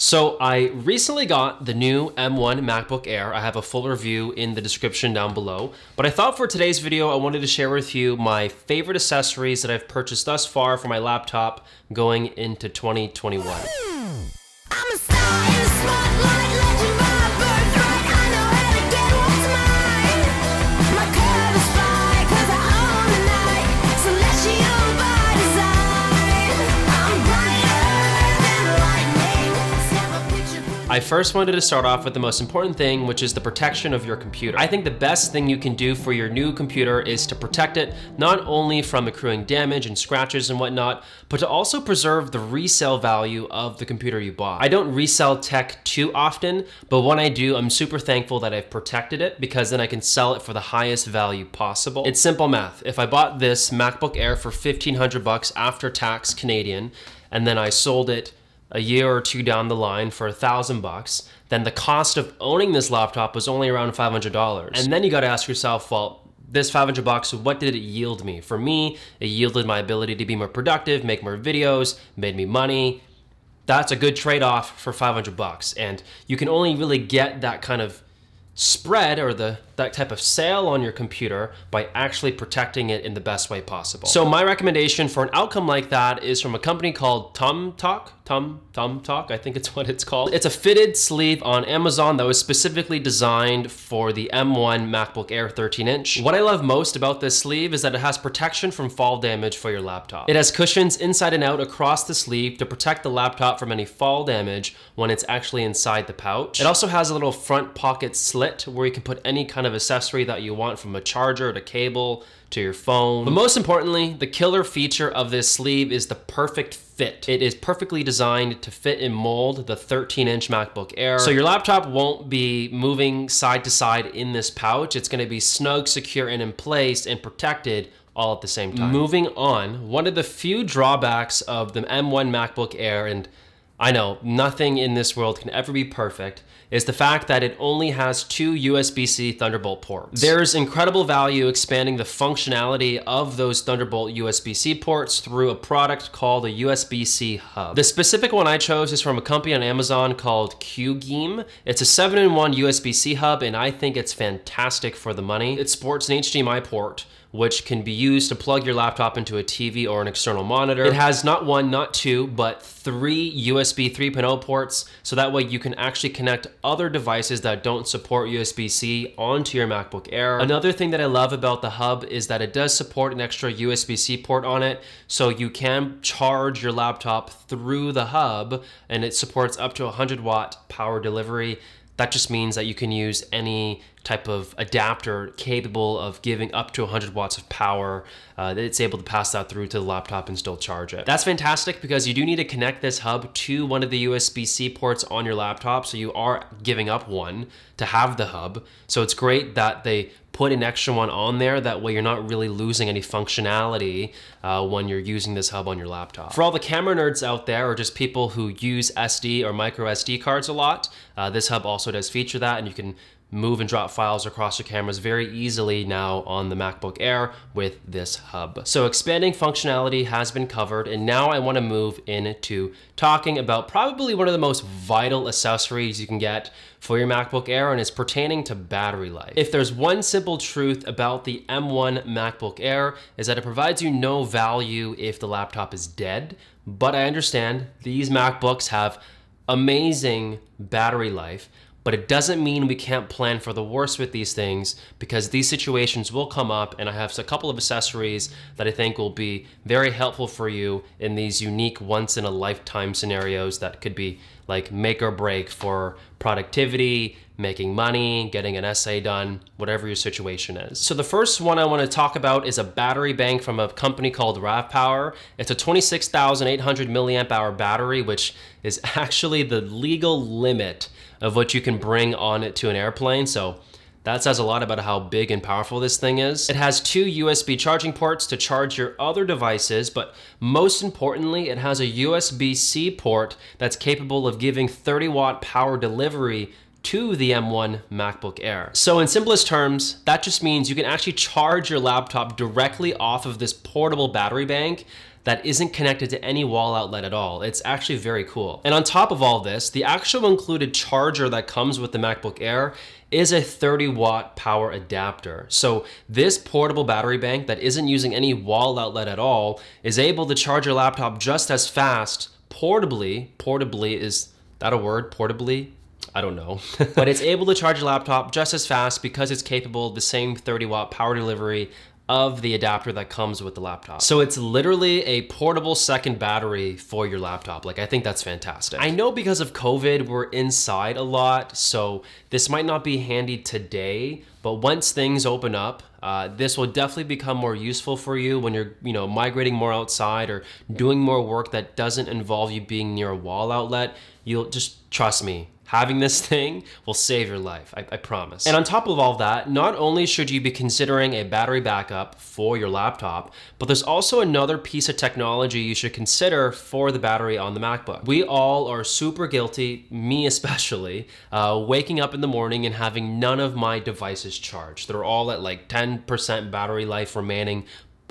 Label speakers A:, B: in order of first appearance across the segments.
A: So I recently got the new M1 MacBook Air. I have a full review in the description down below, but I thought for today's video, I wanted to share with you my favorite accessories that I've purchased thus far for my laptop going into 2021. I first wanted to start off with the most important thing, which is the protection of your computer. I think the best thing you can do for your new computer is to protect it, not only from accruing damage and scratches and whatnot, but to also preserve the resale value of the computer you bought. I don't resell tech too often, but when I do, I'm super thankful that I've protected it because then I can sell it for the highest value possible. It's simple math. If I bought this MacBook Air for 1500 bucks after tax Canadian, and then I sold it a year or two down the line for a thousand bucks, then the cost of owning this laptop was only around $500. And then you gotta ask yourself, well, this 500 bucks, what did it yield me? For me, it yielded my ability to be more productive, make more videos, made me money. That's a good trade-off for 500 bucks. And you can only really get that kind of spread or the that type of sale on your computer by actually protecting it in the best way possible. So my recommendation for an outcome like that is from a company called TumTalk, Tum Tum Talk, I think it's what it's called. It's a fitted sleeve on Amazon that was specifically designed for the M1 MacBook Air 13 inch. What I love most about this sleeve is that it has protection from fall damage for your laptop. It has cushions inside and out across the sleeve to protect the laptop from any fall damage when it's actually inside the pouch. It also has a little front pocket slit it where you can put any kind of accessory that you want from a charger to cable to your phone. But most importantly, the killer feature of this sleeve is the perfect fit. It is perfectly designed to fit and mold the 13 inch MacBook Air. So your laptop won't be moving side to side in this pouch. It's gonna be snug, secure, and in place and protected all at the same time. Moving on, one of the few drawbacks of the M1 MacBook Air and I know nothing in this world can ever be perfect, is the fact that it only has two USB C Thunderbolt ports. There's incredible value expanding the functionality of those Thunderbolt USB C ports through a product called a USB C Hub. The specific one I chose is from a company on Amazon called QGeam. It's a 7 in 1 USB C Hub, and I think it's fantastic for the money. It sports an HDMI port which can be used to plug your laptop into a TV or an external monitor. It has not one, not two, but three USB 3.0 ports, so that way you can actually connect other devices that don't support USB-C onto your MacBook Air. Another thing that I love about the Hub is that it does support an extra USB-C port on it, so you can charge your laptop through the Hub, and it supports up to 100 watt power delivery. That just means that you can use any type of adapter capable of giving up to 100 watts of power. Uh, it's able to pass that through to the laptop and still charge it. That's fantastic because you do need to connect this hub to one of the USB-C ports on your laptop. So you are giving up one to have the hub. So it's great that they put an extra one on there. That way you're not really losing any functionality uh, when you're using this hub on your laptop. For all the camera nerds out there or just people who use SD or micro SD cards a lot, uh, this hub also does feature that and you can move and drop files across your cameras very easily now on the MacBook Air with this hub. So expanding functionality has been covered and now I wanna move into talking about probably one of the most vital accessories you can get for your MacBook Air and it's pertaining to battery life. If there's one simple truth about the M1 MacBook Air is that it provides you no value if the laptop is dead, but I understand these MacBooks have amazing battery life, but it doesn't mean we can't plan for the worst with these things because these situations will come up and I have a couple of accessories that I think will be very helpful for you in these unique once in a lifetime scenarios that could be like make or break for productivity, making money, getting an essay done, whatever your situation is. So the first one I want to talk about is a battery bank from a company called RAV Power. It's a 26,800 milliamp hour battery, which is actually the legal limit of what you can bring on it to an airplane. So that says a lot about how big and powerful this thing is. It has two USB charging ports to charge your other devices, but most importantly, it has a USB-C port that's capable of giving 30 watt power delivery to the M1 MacBook Air. So in simplest terms, that just means you can actually charge your laptop directly off of this portable battery bank that isn't connected to any wall outlet at all. It's actually very cool. And on top of all this, the actual included charger that comes with the MacBook Air is a 30 watt power adapter. So this portable battery bank that isn't using any wall outlet at all is able to charge your laptop just as fast portably, portably is that a word, portably? I don't know. but it's able to charge a laptop just as fast because it's capable of the same 30 watt power delivery of the adapter that comes with the laptop. So it's literally a portable second battery for your laptop. Like I think that's fantastic. I know because of COVID, we're inside a lot, so this might not be handy today, but once things open up, uh, this will definitely become more useful for you when you're, you know, migrating more outside or doing more work that doesn't involve you being near a wall outlet. You'll just trust me, Having this thing will save your life, I, I, promise. And on top of all that, not only should you be considering a battery backup for your laptop, but there's also another piece of technology you should consider for the battery on the MacBook. We all are super guilty, me especially, uh, waking up in the morning and having none of my devices charged. They're all at like 10% battery life remaining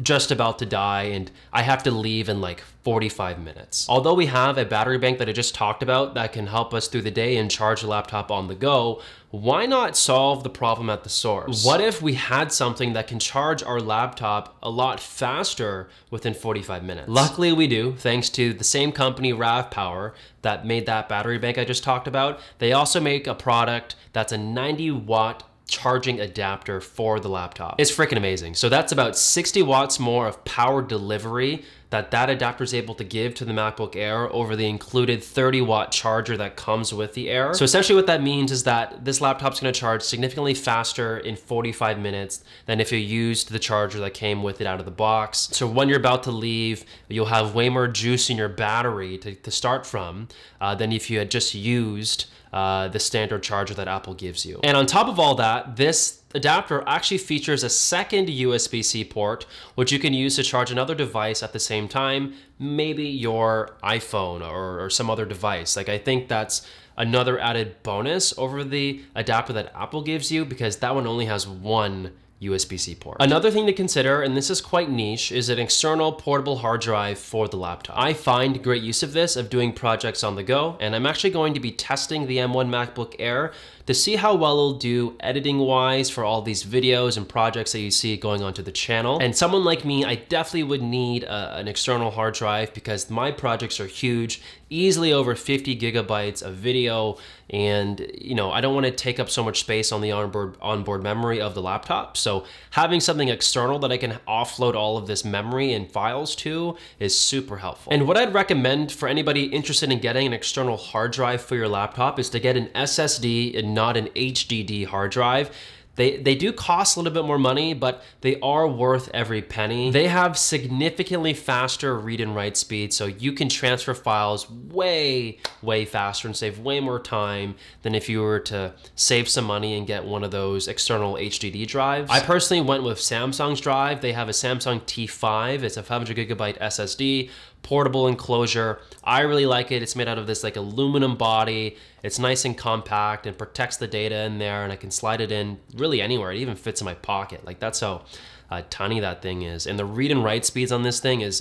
A: just about to die and I have to leave in like 45 minutes. Although we have a battery bank that I just talked about that can help us through the day and charge the laptop on the go, why not solve the problem at the source? What if we had something that can charge our laptop a lot faster within 45 minutes? Luckily we do, thanks to the same company, RAV Power, that made that battery bank I just talked about. They also make a product that's a 90 watt charging adapter for the laptop. It's freaking amazing. So that's about 60 watts more of power delivery that that adapter is able to give to the MacBook Air over the included 30 watt charger that comes with the Air. So essentially what that means is that this laptop's gonna charge significantly faster in 45 minutes than if you used the charger that came with it out of the box. So when you're about to leave, you'll have way more juice in your battery to, to start from uh, than if you had just used uh, the standard charger that Apple gives you. And on top of all that, this adapter actually features a second USB-C port, which you can use to charge another device at the same time, maybe your iPhone or, or, some other device. Like I think that's another added bonus over the adapter that Apple gives you because that one only has one USB-C port. Another thing to consider, and this is quite niche, is an external portable hard drive for the laptop. I find great use of this of doing projects on the go, and I'm actually going to be testing the M1 MacBook Air to see how well it'll do editing wise for all these videos and projects that you see going onto the channel. And someone like me, I definitely would need a, uh, an external hard drive because my projects are huge, easily over 50 gigabytes of video. And you know, I don't wanna take up so much space on the onboard, onboard memory of the laptop. So having something external that I can offload all of this memory and files to is super helpful. And what I'd recommend for anybody interested in getting an external hard drive for your laptop is to get an SSD, and not an HDD hard drive. They, they do cost a little bit more money, but they are worth every penny. They have significantly faster read and write speed, so you can transfer files way, way faster and save way more time than if you were to save some money and get one of those external HDD drives. I personally went with Samsung's drive. They have a Samsung T5. It's a 500 gigabyte SSD, portable enclosure. I really like it. It's made out of this like aluminum body. It's nice and compact and protects the data in there and I can slide it in really anywhere. It even fits in my pocket. Like that's how uh, tiny that thing is. And the read and write speeds on this thing is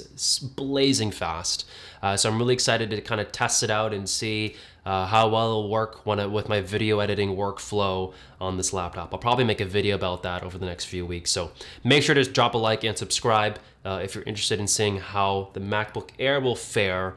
A: blazing fast. Uh, so I'm really excited to kind of test it out and see uh, how well it'll work when with my video editing workflow on this laptop. I'll probably make a video about that over the next few weeks. So make sure to drop a like and subscribe uh, if you're interested in seeing how the MacBook Air will fare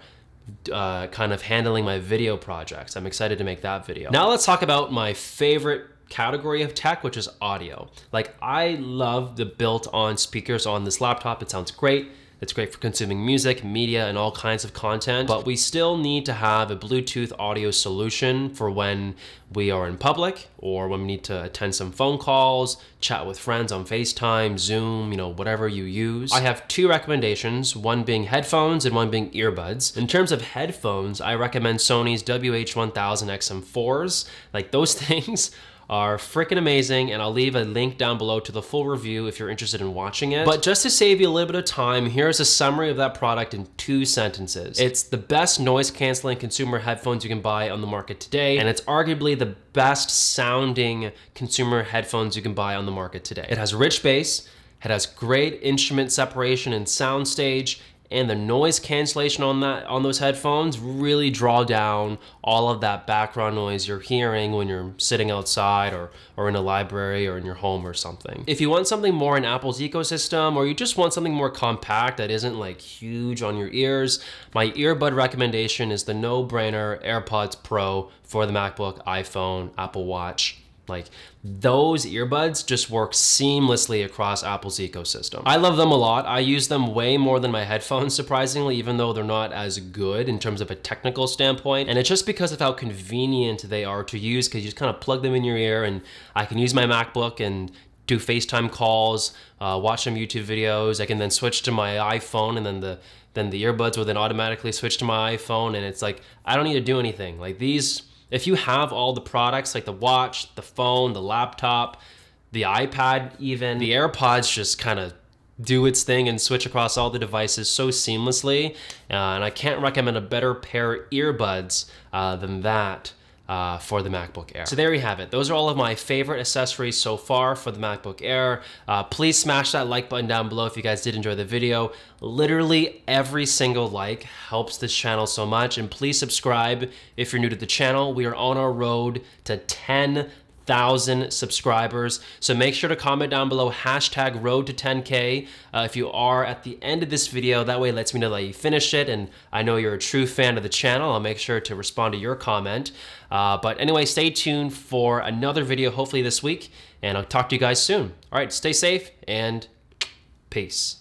A: uh, kind of handling my video projects. I'm excited to make that video. Now let's talk about my favorite category of tech, which is audio. Like I love the built on speakers on this laptop. It sounds great. It's great for consuming music, media, and all kinds of content, but we still need to have a Bluetooth audio solution for when we are in public or when we need to attend some phone calls, chat with friends on FaceTime, Zoom, you know, whatever you use. I have two recommendations, one being headphones and one being earbuds. In terms of headphones, I recommend Sony's WH-1000 XM4s. Like those things are freaking amazing, and I'll leave a link down below to the full review if you're interested in watching it. But just to save you a little bit of time, here's a summary of that product in two sentences. It's the best noise canceling consumer headphones you can buy on the market today, and it's arguably the best sounding consumer headphones you can buy on the market today. It has rich bass, it has great instrument separation and soundstage, and the noise cancellation on that on those headphones really draw down all of that background noise you're hearing when you're sitting outside or or in a library or in your home or something. If you want something more in Apple's ecosystem or you just want something more compact that isn't like huge on your ears, my earbud recommendation is the no-brainer AirPods Pro for the MacBook, iPhone, Apple Watch, like those earbuds just work seamlessly across Apple's ecosystem. I love them a lot. I use them way more than my headphones, surprisingly, even though they're not as good in terms of a technical standpoint. And it's just because of how convenient they are to use because you just kind of plug them in your ear and I can use my MacBook and do FaceTime calls, uh, watch some YouTube videos. I can then switch to my iPhone and then the then the earbuds will then automatically switch to my iPhone and it's like I don't need to do anything. Like these if you have all the products like the watch, the phone, the laptop, the iPad, even the AirPods just kind of do its thing and switch across all the devices so seamlessly. Uh, and I can't recommend a better pair of earbuds uh, than that uh, for the MacBook Air. So there you have it. Those are all of my favorite accessories so far for the MacBook Air. Uh, please smash that like button down below if you guys did enjoy the video. Literally every single like helps this channel so much. And please subscribe if you're new to the channel. We are on our road to 10 thousand subscribers. So make sure to comment down below hashtag road to 10K uh, if you are at the end of this video. That way it lets me know that you finished it and I know you're a true fan of the channel. I'll make sure to respond to your comment. Uh, but anyway, stay tuned for another video hopefully this week and I'll talk to you guys soon. All right, stay safe and peace.